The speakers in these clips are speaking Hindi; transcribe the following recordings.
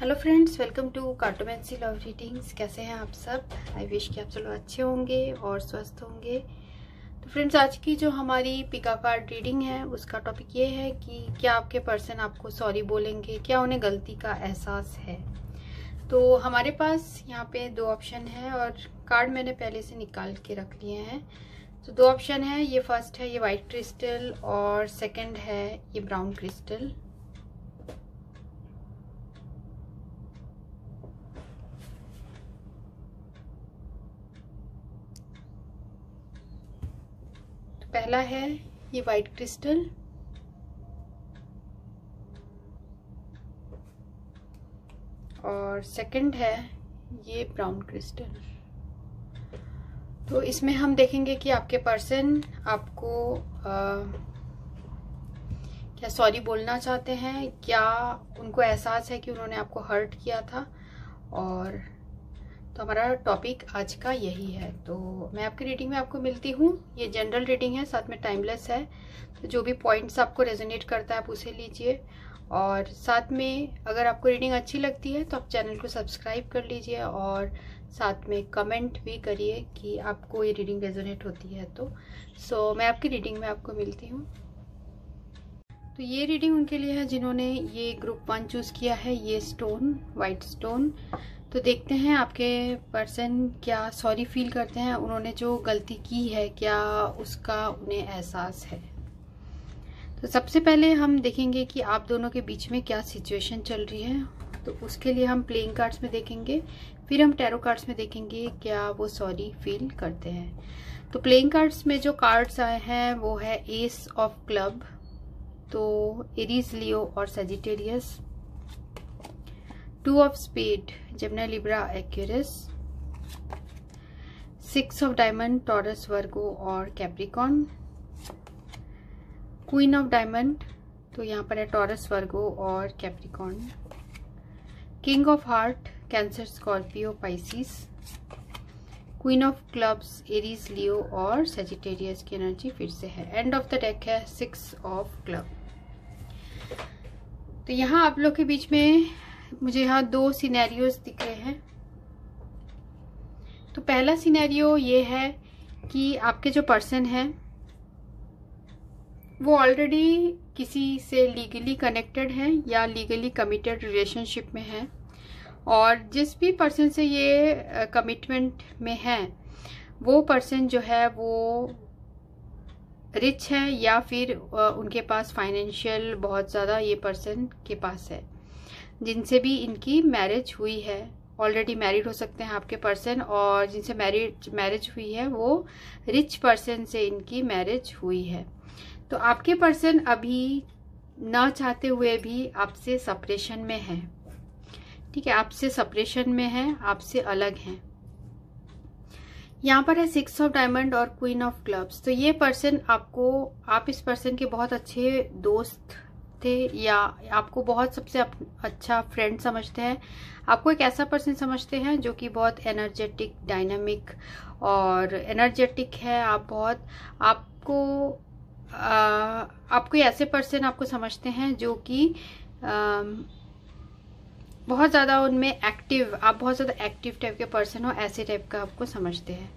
hello friends welcome to cartomancy love readings कैसे हैं आप सब आई विश कि आप सब अच्छे होंगे और स्वस्थ होंगे तो फ्रेंड्स आज की जो हमारी पिका कार्ड रीडिंग है उसका टॉपिक ये है कि क्या आपके पर्सन आपको सॉरी बोलेंगे क्या उन्हें गलती का एहसास है तो हमारे पास यहाँ पे दो ऑप्शन है और कार्ड मैंने पहले से निकाल के रख लिए हैं तो दो ऑप्शन है ये फर्स्ट है ये वाइट क्रिस्टल और सेकेंड है ये ब्राउन क्रिस्टल पहला है ये वाइट क्रिस्टल और सेकंड है ये ब्राउन क्रिस्टल तो इसमें हम देखेंगे कि आपके पर्सन आपको आ, क्या सॉरी बोलना चाहते हैं क्या उनको एहसास है कि उन्होंने आपको हर्ट किया था और तो हमारा टॉपिक आज का यही है तो मैं आपकी रीडिंग में आपको मिलती हूँ ये जनरल रीडिंग है साथ में टाइमलेस है तो जो भी पॉइंट्स आपको रेजोनेट करता है आप उसे लीजिए और साथ में अगर आपको रीडिंग अच्छी लगती है तो आप चैनल को सब्सक्राइब कर लीजिए और साथ में कमेंट भी करिए कि आपको ये रीडिंग रेजोनेट होती है तो सो so, मैं आपकी रीडिंग में आपको मिलती हूँ तो ये रीडिंग उनके लिए है जिन्होंने ये ग्रुप वन चूज़ किया है ये स्टोन वाइट स्टोन तो देखते हैं आपके पर्सन क्या सॉरी फील करते हैं उन्होंने जो गलती की है क्या उसका उन्हें एहसास है तो सबसे पहले हम देखेंगे कि आप दोनों के बीच में क्या सिचुएशन चल रही है तो उसके लिए हम प्लेइंग कार्ड्स में देखेंगे फिर हम टैरो कार्ड्स में देखेंगे क्या वो सॉरी फील करते हैं तो प्लेइंग कार्ड्स में जो कार्ड्स आए हैं वो है एस ऑफ क्लब तो एरीज लियो और Sagittarius two of spade Gemini Libra Aquarius six of diamond Taurus Virgo और कैप्रिकॉन क्वीन ऑफ डायमंड तो यहाँ पर है टॉरस वर्गो और Capricorn king of heart Cancer Scorpio Pisces queen of clubs Aries Leo और सेजिटेरियस की एनर्जी फिर से है एंड ऑफ द डेक है सिक्स ऑफ क्लब तो यहाँ आप लोग के बीच में मुझे यहाँ दो सिनेरियोज दिख रहे हैं तो पहला सिनेरियो ये है कि आपके जो पर्सन हैं वो ऑलरेडी किसी से लीगली कनेक्टेड हैं या लीगली कमिटेड रिलेशनशिप में हैं और जिस भी पर्सन से ये कमिटमेंट में हैं वो पर्सन जो है वो रिच है या फिर उनके पास फाइनेंशियल बहुत ज़्यादा ये पर्सन के पास है जिनसे भी इनकी मैरिज हुई है ऑलरेडी मैरिड हो सकते हैं आपके पर्सन और जिनसे मैरिज मैरिज हुई है वो रिच पर्सन से इनकी मैरिज हुई है तो आपके पर्सन अभी ना चाहते हुए भी आपसे सपरेशन में है ठीक है आपसे सपरेशन में है आपसे अलग हैं यहाँ पर है सिक्स ऑफ डायमंड और क्वीन ऑफ क्लब्स तो ये पर्सन आपको आप इस पर्सन के बहुत अच्छे दोस्त थे या आपको बहुत सबसे अच्छा फ्रेंड समझते हैं आपको एक ऐसा पर्सन समझते हैं जो कि बहुत एनर्जेटिक डायनामिक और एनर्जेटिक है आप बहुत आपको आ, आपको ऐसे पर्सन आपको समझते हैं जो कि बहुत ज़्यादा उनमें एक्टिव आप बहुत ज़्यादा एक्टिव टाइप के पर्सन हो ऐसे टाइप का आपको समझते हैं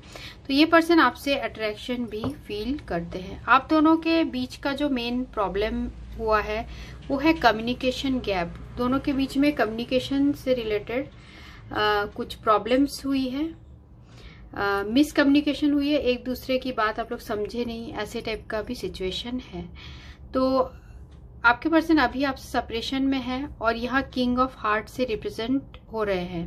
तो ये पर्सन आपसे अट्रैक्शन भी फील करते हैं आप दोनों के बीच का जो मेन प्रॉब्लम हुआ है वो है कम्युनिकेशन गैप दोनों के बीच में कम्युनिकेशन से रिलेटेड कुछ प्रॉब्लम्स हुई है मिसकम्युनिकेशन हुई है एक दूसरे की बात आप लोग समझे नहीं ऐसे टाइप का भी सिचुएशन है तो आपके पर्सन अभी आपसे सेपरेशन में है और यहाँ किंग ऑफ हार्ट से रिप्रेजेंट हो रहे हैं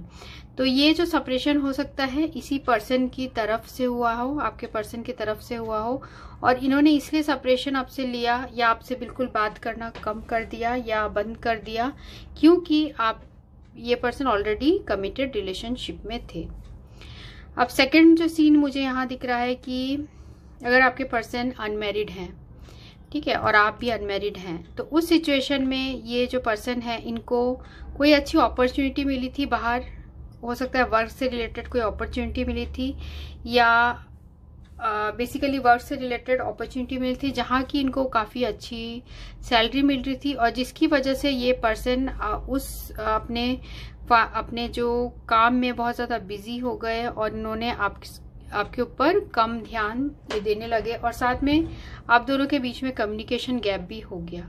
तो ये जो सपरेशन हो सकता है इसी पर्सन की तरफ से हुआ हो आपके पर्सन की तरफ से हुआ हो और इन्होंने इसलिए सपरेशन आपसे लिया या आपसे बिल्कुल बात करना कम कर दिया या बंद कर दिया क्योंकि आप ये पर्सन ऑलरेडी कमिटेड रिलेशनशिप में थे अब सेकंड जो सीन मुझे यहाँ दिख रहा है कि अगर आपके पर्सन अनमेरिड हैं ठीक है और आप भी अनमेरिड हैं तो उस सिचुएशन में ये जो पर्सन है इनको कोई अच्छी अपॉर्चुनिटी मिली थी बाहर हो सकता है वर्क से रिलेटेड कोई अपॉर्चुनिटी मिली थी या बेसिकली वर्क से रिलेटेड अपॉर्चुनिटी मिली थी जहाँ की इनको काफ़ी अच्छी सैलरी मिल रही थी और जिसकी वजह से ये पर्सन उस अपने अपने जो काम में बहुत ज़्यादा बिजी हो गए और इन्होंने आप आपके ऊपर कम ध्यान देने लगे और साथ में आप दोनों के बीच में कम्युनिकेशन गैप भी हो गया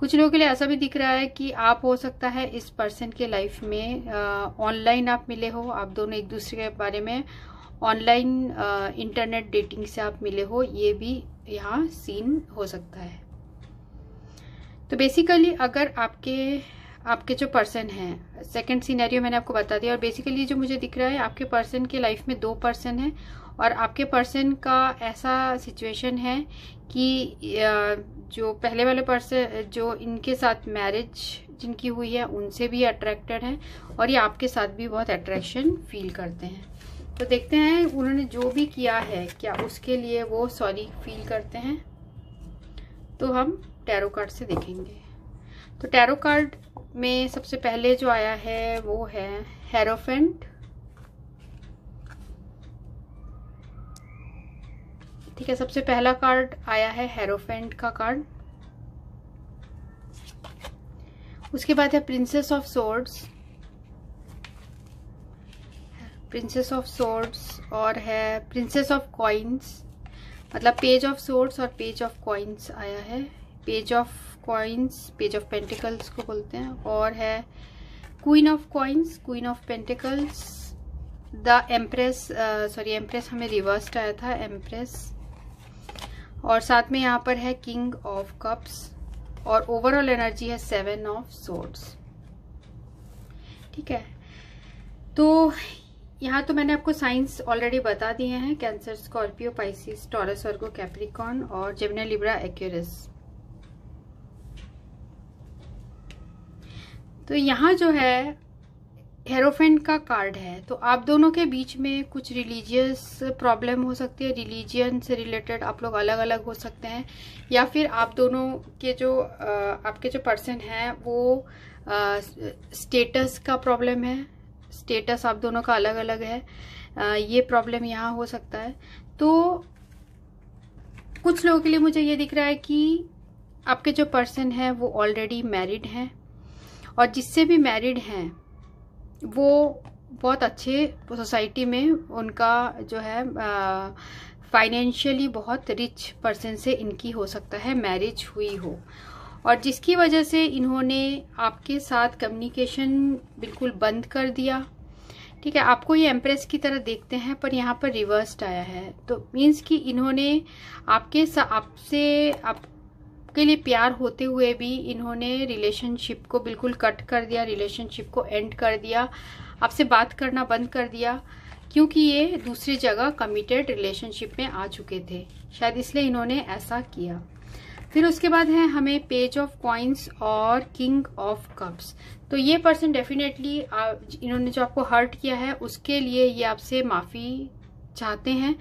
कुछ लोगों के लिए ऐसा भी दिख रहा है कि आप हो सकता है इस पर्सन के लाइफ में ऑनलाइन आप मिले हो आप दोनों एक दूसरे के बारे में ऑनलाइन इंटरनेट डेटिंग से आप मिले हो ये भी यहाँ सीन हो सकता है तो बेसिकली अगर आपके आपके जो पर्सन हैं सेकंड सीनेरियो मैंने आपको बता दिया और बेसिकली जो मुझे दिख रहा है आपके पर्सन के लाइफ में दो पर्सन हैं और आपके पर्सन का ऐसा सिचुएशन है कि जो पहले वाले पर्सन जो इनके साथ मैरिज जिनकी हुई है उनसे भी अट्रैक्टेड हैं और ये आपके साथ भी बहुत अट्रैक्शन फील करते हैं तो देखते हैं उन्होंने जो भी किया है क्या उसके लिए वो सॉरी फील करते हैं तो हम टैरो कार्ड से देखेंगे तो टैरो कार्ड में सबसे पहले जो आया है वो है हेरोफेंट ठीक है सबसे पहला कार्ड आया है हेरोफेंट का कार्ड उसके बाद है princess of swords princess of swords और है प्रिंसेस ऑफ कॉइन्स मतलब पेज ऑफ सोर्ड्स और पेज ऑफ कॉइन्स आया है page of coins page of pentacles को बोलते हैं और है queen of coins queen of pentacles the empress sorry empress हमें रिवर्स्ड आया था एम्प्रेस और साथ में यहाँ पर है किंग ऑफ कप्स और ओवरऑल एनर्जी है सेवन ऑफ सोर्ड्स ठीक है तो यहाँ तो मैंने आपको साइंस ऑलरेडी बता दिए हैं Cancer Scorpio Pisces Taurus Virgo Capricorn और जेमिना लिब्रा एक्यूरस तो यहाँ जो है हेरोफेंट का कार्ड है तो आप दोनों के बीच में कुछ रिलीजियस प्रॉब्लम हो सकती है रिलीजियन से रिलेटेड आप लोग अलग अलग हो सकते हैं या फिर आप दोनों के जो आपके जो पर्सन हैं वो स्टेटस का प्रॉब्लम है स्टेटस आप दोनों का अलग अलग है आ, ये प्रॉब्लम यहाँ हो सकता है तो कुछ लोगों के लिए मुझे ये दिख रहा है कि आपके जो पर्सन हैं वो ऑलरेडी मैरिड हैं और जिससे भी मैरिड हैं वो बहुत अच्छे सोसाइटी में उनका जो है फाइनेंशियली बहुत रिच पर्सन से इनकी हो सकता है मैरिज हुई हो और जिसकी वजह से इन्होंने आपके साथ कम्युनिकेशन बिल्कुल बंद कर दिया ठीक है आपको ये एम्प्रेस की तरह देखते हैं पर यहाँ पर रिवर्स्ड आया है तो मीन्स कि इन्होंने आपके आपसे आप के लिए प्यार होते हुए भी इन्होंने रिलेशनशिप को बिल्कुल कट कर दिया रिलेशनशिप को एंड कर दिया आपसे बात करना बंद कर दिया क्योंकि ये दूसरी जगह कमिटेड रिलेशनशिप में आ चुके थे शायद इसलिए इन्होंने ऐसा किया फिर उसके बाद है हमें पेज ऑफ कॉइन्स और किंग ऑफ कप्स तो ये पर्सन डेफिनेटली इन्होंने जो आपको हर्ट किया है उसके लिए ये आपसे माफ़ी चाहते हैं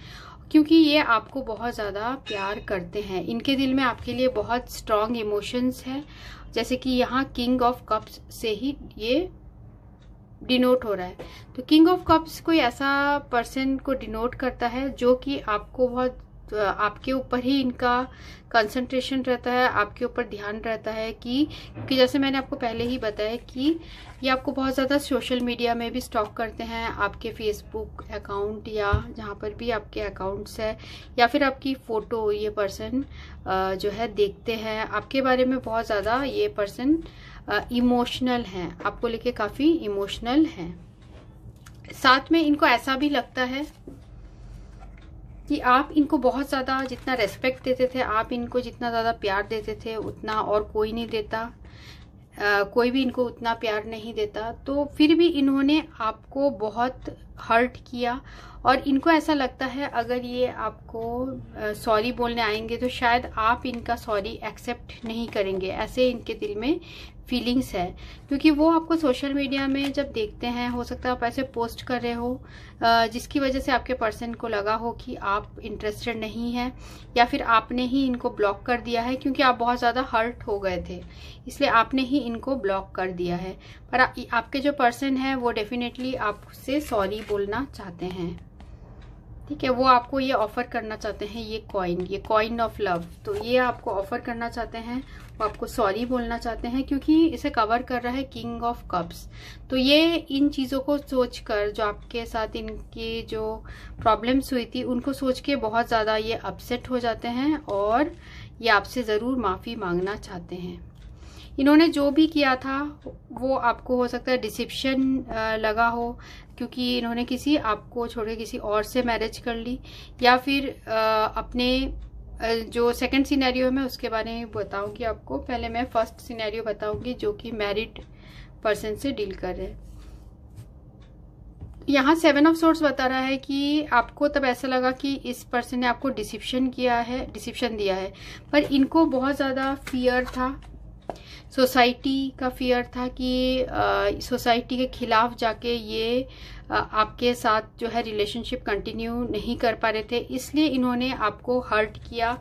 क्योंकि ये आपको बहुत ज़्यादा प्यार करते हैं इनके दिल में आपके लिए बहुत स्ट्रॉन्ग इमोशंस है जैसे कि यहाँ किंग ऑफ कप्स से ही ये डिनोट हो रहा है तो किंग ऑफ कप्स कोई ऐसा पर्सन को डिनोट करता है जो कि आपको बहुत तो आपके ऊपर ही इनका कंसंट्रेशन रहता है आपके ऊपर ध्यान रहता है कि कि जैसे मैंने आपको पहले ही बताया कि ये आपको बहुत ज़्यादा सोशल मीडिया में भी स्टॉक करते हैं आपके फेसबुक अकाउंट या जहाँ पर भी आपके अकाउंट्स है या फिर आपकी फ़ोटो ये पर्सन जो है देखते हैं आपके बारे में बहुत ज़्यादा ये पर्सन इमोशनल हैं आपको लेके काफ़ी इमोशनल हैं साथ में इनको ऐसा भी लगता है कि आप इनको बहुत ज़्यादा जितना रेस्पेक्ट देते थे आप इनको जितना ज़्यादा प्यार देते थे उतना और कोई नहीं देता आ, कोई भी इनको उतना प्यार नहीं देता तो फिर भी इन्होंने आपको बहुत हर्ट किया और इनको ऐसा लगता है अगर ये आपको सॉरी बोलने आएंगे तो शायद आप इनका सॉरी एक्सेप्ट नहीं करेंगे ऐसे इनके दिल में फीलिंग्स है क्योंकि वो आपको सोशल मीडिया में जब देखते हैं हो सकता है आप ऐसे पोस्ट कर रहे हो जिसकी वजह से आपके पर्सन को लगा हो कि आप इंटरेस्टेड नहीं हैं या फिर आपने ही इनको ब्लॉक कर दिया है क्योंकि आप बहुत ज़्यादा हर्ट हो गए थे इसलिए आपने ही इनको ब्लॉक कर दिया है पर आ, आपके जो पर्सन है वो डेफिनेटली आपसे सॉरी बोलना चाहते हैं ठीक है वो आपको ये ऑफ़र करना चाहते हैं ये कॉइन ये कॉइन ऑफ लव तो ये आपको ऑफ़र करना चाहते हैं वो आपको सॉरी बोलना चाहते हैं क्योंकि इसे कवर कर रहा है किंग ऑफ कप्स तो ये इन चीज़ों को सोच कर जो आपके साथ इनकी जो प्रॉब्लम्स हुई थी उनको सोच के बहुत ज़्यादा ये अपसेट हो जाते हैं और ये आपसे ज़रूर माफ़ी मांगना चाहते हैं इन्होंने जो भी किया था वो आपको हो सकता है डिसिप्शन लगा हो क्योंकि इन्होंने किसी आपको छोड़ के किसी और से मैरिज कर ली या फिर अपने जो सेकंड सिनेरियो है मैं उसके बारे में बताऊंगी आपको पहले मैं फर्स्ट सिनेरियो बताऊंगी जो कि मैरिड पर्सन से डील कर रहे हैं यहाँ सेवन ऑफ सोर्स बता रहा है कि आपको तब ऐसा लगा कि इस पर्सन ने आपको डिसिप्शन किया है डिसिप्शन दिया है पर इनको बहुत ज़्यादा फियर था सोसाइटी का फियर था कि सोसाइटी के ख़िलाफ़ जाके ये आ, आपके साथ जो है रिलेशनशिप कंटिन्यू नहीं कर पा रहे थे इसलिए इन्होंने आपको हर्ट किया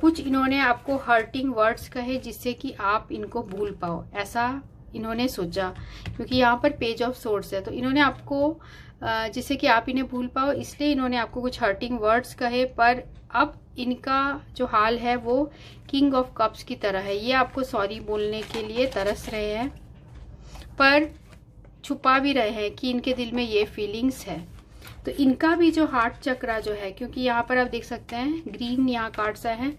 कुछ इन्होंने आपको हर्टिंग वर्ड्स कहे जिससे कि आप इनको भूल पाओ ऐसा इन्होंने सोचा क्योंकि यहाँ पर पेज ऑफ सोर्स है तो इन्होंने आपको जिससे कि आप इन्हें भूल पाओ इसलिए इन्होंने आपको कुछ हर्टिंग वर्ड्स कहे पर अब इनका जो हाल है वो किंग ऑफ कप्स की तरह है ये आपको सॉरी बोलने के लिए तरस रहे हैं पर छुपा भी रहे हैं कि इनके दिल में ये फीलिंग्स है तो इनका भी जो हार्ट चक्रा जो है क्योंकि यहाँ पर आप देख सकते हैं ग्रीन यहाँ कार्ड्स सा है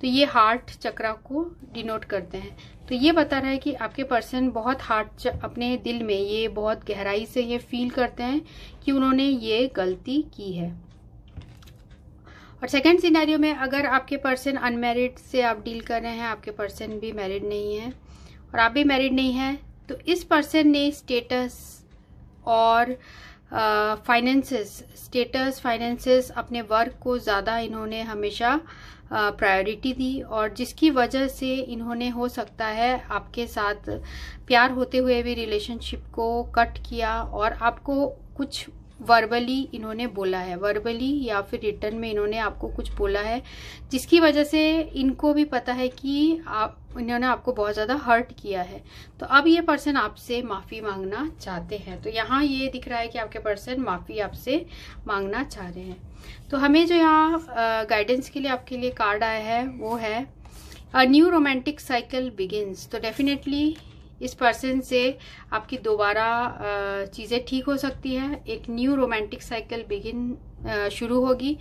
तो ये हार्ट चक्रा को डिनोट करते हैं तो ये बता रहा है कि आपके पर्सन बहुत हार्ट अपने दिल में ये बहुत गहराई से ये फील करते हैं कि उन्होंने ये गलती की है और सेकंड सिनेरियो में अगर आपके पर्सन अनमेरिड से आप डील कर रहे हैं आपके पर्सन भी मैरिड नहीं है और आप भी मैरिड नहीं हैं तो इस पर्सन ने स्टेटस और फाइनेंसेस स्टेटस फाइनेंसेस अपने वर्क को ज़्यादा इन्होंने हमेशा प्रायोरिटी दी और जिसकी वजह से इन्होंने हो सकता है आपके साथ प्यार होते हुए भी रिलेशनशिप को कट किया और आपको कुछ वर्बली इन्होंने बोला है वर्बली या फिर रिटर्न में इन्होंने आपको कुछ बोला है जिसकी वजह से इनको भी पता है कि आप इन्होंने आपको बहुत ज़्यादा हर्ट किया है तो अब ये पर्सन आपसे माफ़ी मांगना चाहते हैं तो यहाँ ये दिख रहा है कि आपके पर्सन माफ़ी आपसे मांगना चाह रहे हैं तो हमें जो यहाँ गाइडेंस के लिए आपके लिए कार्ड आया है वो है a new romantic cycle begins तो डेफिनेटली इस पर्सन से आपकी दोबारा चीज़ें ठीक हो सकती है एक न्यू रोमांटिक साइकिल बिगिन शुरू होगी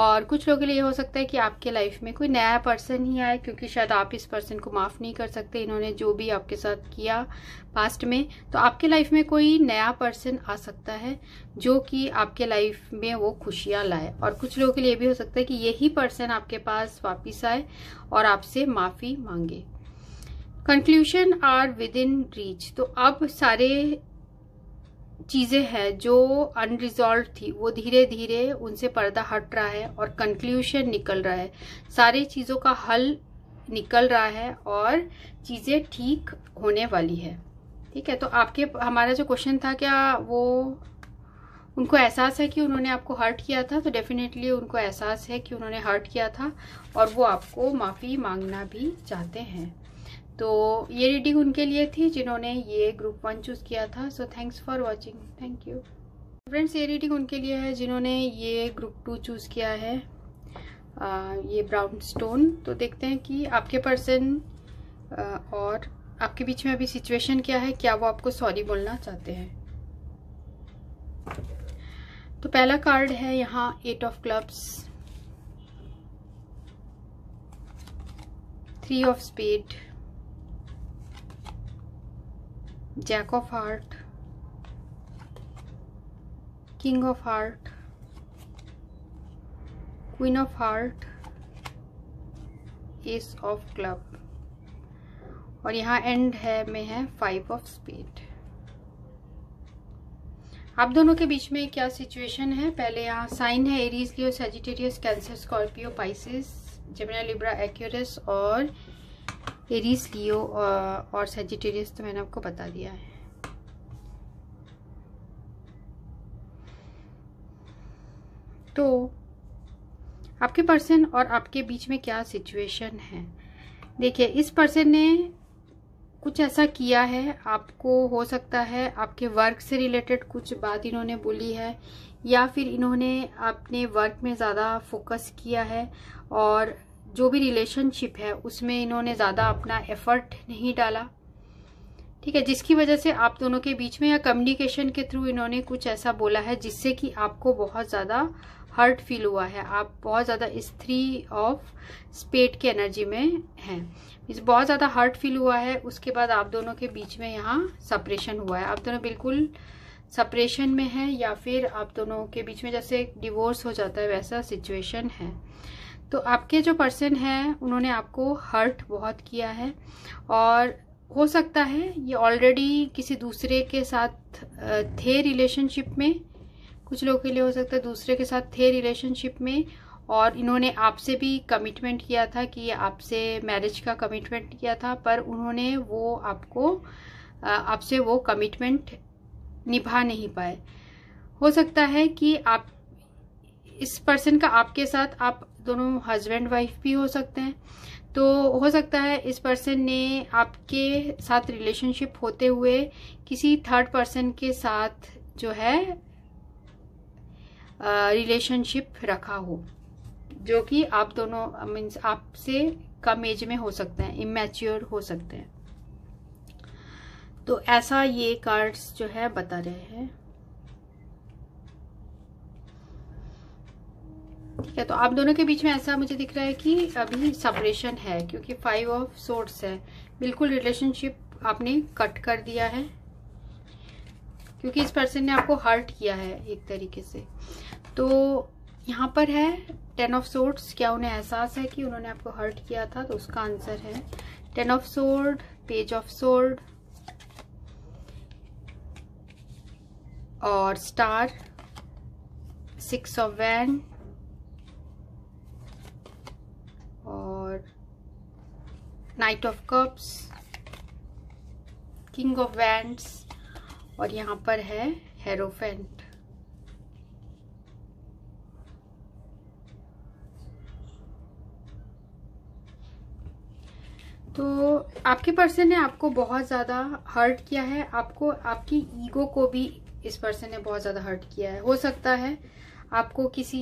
और कुछ लोगों के लिए हो सकता है कि आपके लाइफ में कोई नया पर्सन ही आए क्योंकि शायद आप इस पर्सन को माफ़ नहीं कर सकते इन्होंने जो भी आपके साथ किया पास्ट में तो आपके लाइफ में कोई नया पर्सन आ सकता है जो कि आपके लाइफ में वो खुशियाँ लाए और कुछ लोगों के लिए भी हो सकता है कि यही पर्सन आपके पास वापिस आए और आपसे माफ़ी मांगे conclusion are within reach तो अब सारे चीज़ें हैं जो अनरिजॉल्व थी वो धीरे धीरे उनसे पर्दा हट रहा है और कंक्लूशन निकल रहा है सारी चीज़ों का हल निकल रहा है और चीज़ें ठीक होने वाली है ठीक है तो आपके हमारा जो क्वेश्चन था क्या वो उनको एहसास है कि उन्होंने आपको हर्ट किया था तो डेफिनेटली उनको एहसास है कि उन्होंने हर्ट किया था और वो आपको माफ़ी मांगना भी चाहते हैं तो ये रीडिंग उनके लिए थी जिन्होंने ये ग्रुप वन चूज़ किया था so thanks for watching thank you friends ये रीडिंग उनके लिए है जिन्होंने ये ग्रुप टू चूज़ किया है आ, ये ब्राउन स्टोन तो देखते हैं कि आपके पर्सन और आपके बीच में अभी सिचुएशन क्या है क्या वो आपको सॉरी बोलना चाहते हैं तो पहला कार्ड है यहाँ eight of clubs three of spade jack of heart king of heart queen of heart ace of club और यहाँ एंड है में है फाइव ऑफ स्पीड आप दोनों के बीच में क्या सिचुएशन है पहले यहाँ साइन है Aries Leo Sagittarius Cancer Scorpio Pisces Gemini Libra Aquarius और एरीज लियो uh, और सेजिटेरियस तो मैंने आपको बता दिया है तो आपके पर्सन और आपके बीच में क्या सिचुएशन है देखिए इस पर्सन ने कुछ ऐसा किया है आपको हो सकता है आपके वर्क से रिलेटेड कुछ बात इन्होंने बोली है या फिर इन्होंने अपने वर्क में ज़्यादा फोकस किया है और जो भी रिलेशनशिप है उसमें इन्होंने ज़्यादा अपना एफर्ट नहीं डाला ठीक है जिसकी वजह से आप दोनों के बीच में या कम्युनिकेशन के थ्रू इन्होंने कुछ ऐसा बोला है जिससे कि आपको बहुत ज़्यादा हर्ट फील हुआ है आप बहुत ज़्यादा स्त्री ऑफ स्पेट की एनर्जी में हैं इस बहुत ज़्यादा हर्ट फील हुआ है उसके बाद आप दोनों के बीच में यहाँ सपरेशन हुआ है आप दोनों बिल्कुल सपरेशन में है या फिर आप दोनों के बीच में जैसे डिवोर्स हो जाता है वैसा सिचुएशन है तो आपके जो पर्सन हैं उन्होंने आपको हर्ट बहुत किया है और हो सकता है ये ऑलरेडी किसी दूसरे के साथ थे रिलेशनशिप में कुछ लोगों के लिए हो सकता है दूसरे के साथ थे रिलेशनशिप में और इन्होंने आपसे भी कमिटमेंट किया था कि आपसे मैरिज का कमिटमेंट किया था पर उन्होंने वो आपको आपसे वो कमिटमेंट निभा नहीं पाए हो सकता है कि आप इस पर्सन का आपके साथ आप दोनों हस्बैंड वाइफ भी हो सकते हैं तो हो सकता है इस पर्सन ने आपके साथ रिलेशनशिप होते हुए किसी थर्ड पर्सन के साथ जो है रिलेशनशिप रखा हो जो कि आप दोनों मीन्स आपसे कम एज में हो सकते हैं इमेच्योर हो सकते हैं तो ऐसा ये कार्ड्स जो है बता रहे हैं ठीक है तो आप दोनों के बीच में ऐसा मुझे दिख रहा है कि अभी सपरेशन है क्योंकि फाइव ऑफ सोर्स है बिल्कुल रिलेशनशिप आपने कट कर दिया है क्योंकि इस पर्सन ने आपको हर्ट किया है एक तरीके से तो यहाँ पर है टेन ऑफ सोर्ट्स क्या उन्हें एहसास है कि उन्होंने आपको हर्ट किया था तो उसका आंसर है ten of sword page of sword और स्टार सिक्स ऑफ वैंड और knight of cups king of wands और यहाँ पर है हेरोफेंट तो आपके पर्सन ने आपको बहुत ज़्यादा हर्ट किया है आपको आपकी ईगो को भी इस पर्सन ने बहुत ज़्यादा हर्ट किया है हो सकता है आपको किसी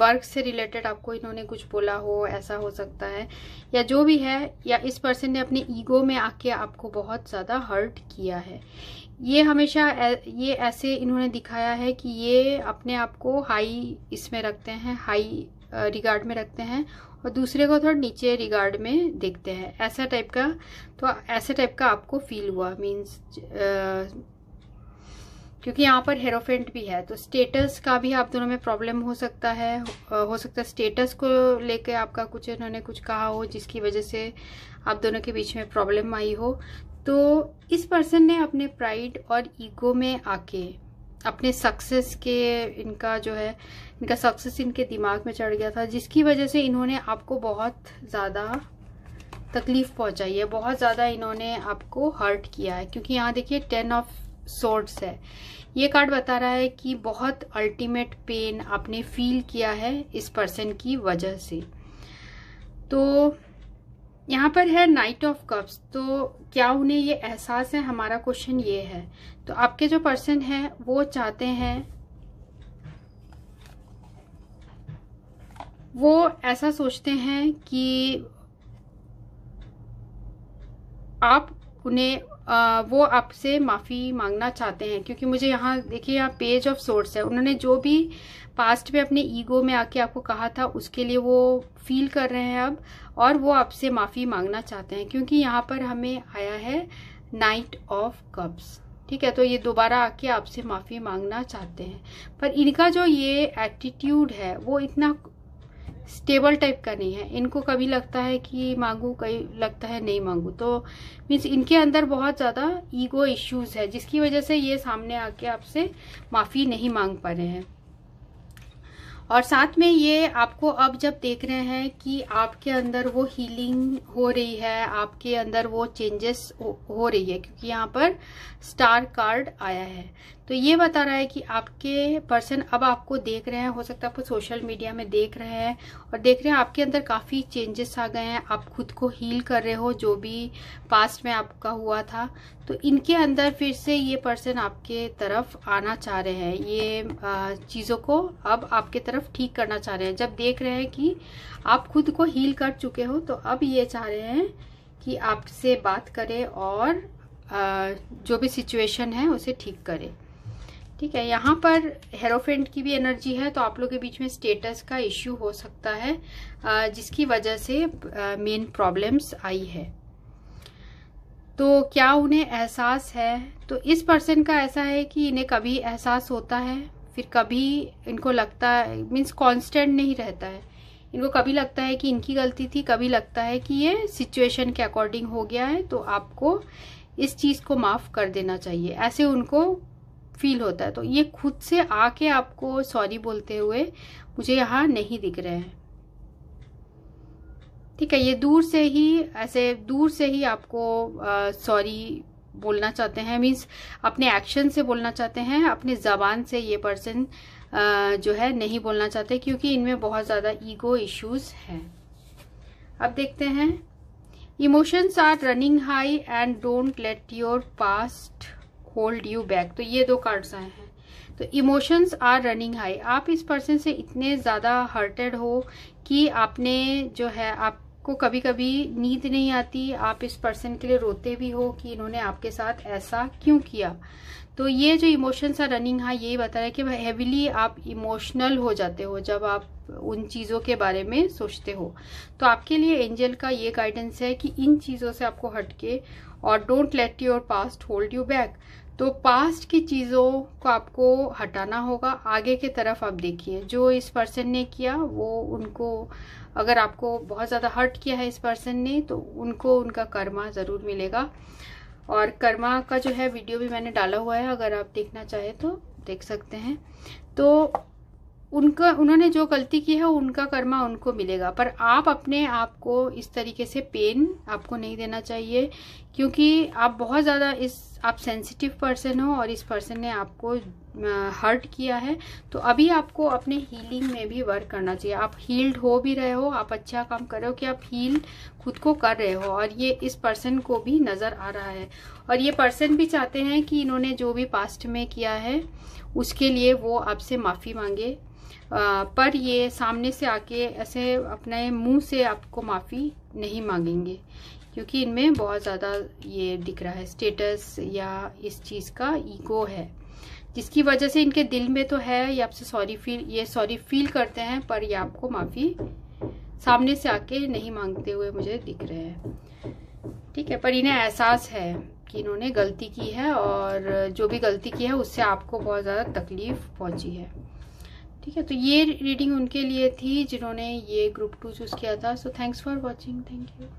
वर्क से रिलेटेड आपको इन्होंने कुछ बोला हो ऐसा हो सकता है या जो भी है या इस पर्सन ने अपने ईगो में आके आपको बहुत ज़्यादा हर्ट किया है ये हमेशा ये ऐसे इन्होंने दिखाया है कि ये अपने आप को हाई इसमें रखते हैं हाई रिगार्ड में रखते हैं और दूसरे को थोड़ा नीचे रिगार्ड में देखते हैं ऐसा टाइप का तो ऐसे टाइप का आपको फील हुआ मीन्स क्योंकि यहाँ पर हेरोफेंट भी है तो स्टेटस का भी आप दोनों में प्रॉब्लम हो सकता है हो सकता है स्टेटस को लेके आपका कुछ इन्होंने कुछ कहा हो जिसकी वजह से आप दोनों के बीच में प्रॉब्लम आई हो तो इस पर्सन ने अपने प्राइड और ईगो में आके अपने सक्सेस के इनका जो है इनका सक्सेस इनके दिमाग में चढ़ गया था जिसकी वजह से इन्होंने आपको बहुत ज़्यादा तकलीफ़ पहुंचाई है बहुत ज़्यादा इन्होंने आपको हर्ट किया है क्योंकि यहाँ देखिए टेन ऑफ सोर्ट्स है ये कार्ड बता रहा है कि बहुत अल्टीमेट पेन आपने फील किया है इस पर्सन की वजह से तो यहाँ पर है नाइट ऑफ कप्स तो क्या उन्हें ये एहसास है हमारा क्वेश्चन ये है तो आपके जो पर्सन है वो चाहते हैं वो ऐसा सोचते हैं कि आप उन्हें आ, वो आपसे माफ़ी मांगना चाहते हैं क्योंकि मुझे यहाँ देखिए यहाँ पेज ऑफ सोर्स है उन्होंने जो भी पास्ट में अपने ईगो में आके आपको कहा था उसके लिए वो फील कर रहे हैं अब और वो आपसे माफ़ी मांगना चाहते हैं क्योंकि यहाँ पर हमें आया है नाइट ऑफ कप्स ठीक है तो ये दोबारा आके आपसे माफ़ी मांगना चाहते हैं पर इनका जो ये एटीट्यूड है वो इतना स्टेबल टाइप का नहीं है इनको कभी लगता है कि मांगू कभी लगता है नहीं मांगू तो मीन्स इनके अंदर बहुत ज़्यादा ईगो इश्यूज है जिसकी वजह से ये सामने आके आपसे माफ़ी नहीं मांग पा रहे हैं और साथ में ये आपको अब जब देख रहे हैं कि आपके अंदर वो हीलिंग हो रही है आपके अंदर वो चेंजेस हो, हो रही है क्योंकि यहाँ पर स्टार कार्ड आया है तो ये बता रहा है कि आपके पर्सन अब आपको देख रहे हैं हो सकता है आपको सोशल मीडिया में देख रहे हैं और देख रहे हैं आपके अंदर काफ़ी चेंजेस आ गए हैं आप खुद को हील कर रहे हो जो भी पास्ट में आपका हुआ था तो इनके अंदर फिर से ये पर्सन आपके तरफ आना चाह रहे हैं ये चीज़ों को अब आपके तरफ ठीक करना चाह रहे हैं जब देख रहे हैं कि आप खुद को हील कर चुके हो तो अब ये चाह रहे हैं कि आपसे बात करें और जो भी सिचुएशन है उसे ठीक करें ठीक है यहाँ पर हेरोफेंट की भी एनर्जी है तो आप लोग के बीच में स्टेटस का इश्यू हो सकता है जिसकी वजह से मेन प्रॉब्लम्स आई है तो क्या उन्हें एहसास है तो इस पर्सन का ऐसा है कि इन्हें कभी एहसास होता है फिर कभी इनको लगता है मीन्स कांस्टेंट नहीं रहता है इनको कभी लगता है कि इनकी गलती थी कभी लगता है कि ये सिचुएशन के अकॉर्डिंग हो गया है तो आपको इस चीज़ को माफ़ कर देना चाहिए ऐसे उनको फील होता है तो ये खुद से आके आपको सॉरी बोलते हुए मुझे यहाँ नहीं दिख रहे हैं ठीक है ये दूर से ही ऐसे दूर से ही आपको सॉरी बोलना चाहते हैं मीन्स अपने एक्शन से बोलना चाहते हैं अपने ज़बान से ये पर्सन जो है नहीं बोलना चाहते क्योंकि इनमें बहुत ज़्यादा ईगो इश्यूज़ हैं अब देखते हैं emotions are running high and don't let your past hold you back तो ये दो कार्ड्स आए हैं तो इमोशंस आर रनिंग हाई आप इस पर्सन से इतने ज़्यादा हर्टेड हो कि आपने जो है आप को कभी कभी नींद नहीं आती आप इस पर्सन के लिए रोते भी हो कि इन्होंने आपके साथ ऐसा क्यों किया तो ये जो इमोशंस आर रनिंग हाँ यही बता रहा है कि हैविली आप इमोशनल हो जाते हो जब आप उन चीज़ों के बारे में सोचते हो तो आपके लिए एंजल का ये गाइडेंस है कि इन चीज़ों से आपको हटके और don't let your past hold you back तो पास्ट की चीज़ों को आपको हटाना होगा आगे की तरफ आप देखिए जो इस पर्सन ने किया वो उनको अगर आपको बहुत ज़्यादा हर्ट किया है इस पर्सन ने तो उनको उनका कर्मा ज़रूर मिलेगा और कर्मा का जो है वीडियो भी मैंने डाला हुआ है अगर आप देखना चाहें तो देख सकते हैं तो उनका उन्होंने जो गलती की है उनका कर्मा उनको मिलेगा पर आप अपने आप को इस तरीके से पेन आपको नहीं देना चाहिए क्योंकि आप बहुत ज़्यादा इस आप सेंसिटिव पर्सन हो और इस पर्सन ने आपको हर्ट किया है तो अभी आपको अपने हीलिंग में भी वर्क करना चाहिए आप हील्ड हो भी रहे हो आप अच्छा काम कर रहे हो कि आप हील खुद को कर रहे हो और ये इस पर्सन को भी नज़र आ रहा है और ये पर्सन भी चाहते हैं कि इन्होंने जो भी पास्ट में किया है उसके लिए वो आपसे माफ़ी मांगे आ, पर ये सामने से आके ऐसे अपने मुंह से आपको माफ़ी नहीं मांगेंगे क्योंकि इनमें बहुत ज़्यादा ये दिख रहा है स्टेटस या इस चीज़ का ईगो है जिसकी वजह से इनके दिल में तो है ये आपसे सॉरी फील ये सॉरी फील करते हैं पर ये आपको माफ़ी सामने से आके नहीं मांगते हुए मुझे दिख रहे हैं ठीक है पर इन्हें एहसास है कि इन्होंने गलती की है और जो भी गलती की है उससे आपको बहुत ज़्यादा तकलीफ पहुँची है ठीक है तो ये रीडिंग उनके लिए थी जिन्होंने ये ग्रुप टू चूज़ किया था so thanks for watching thank you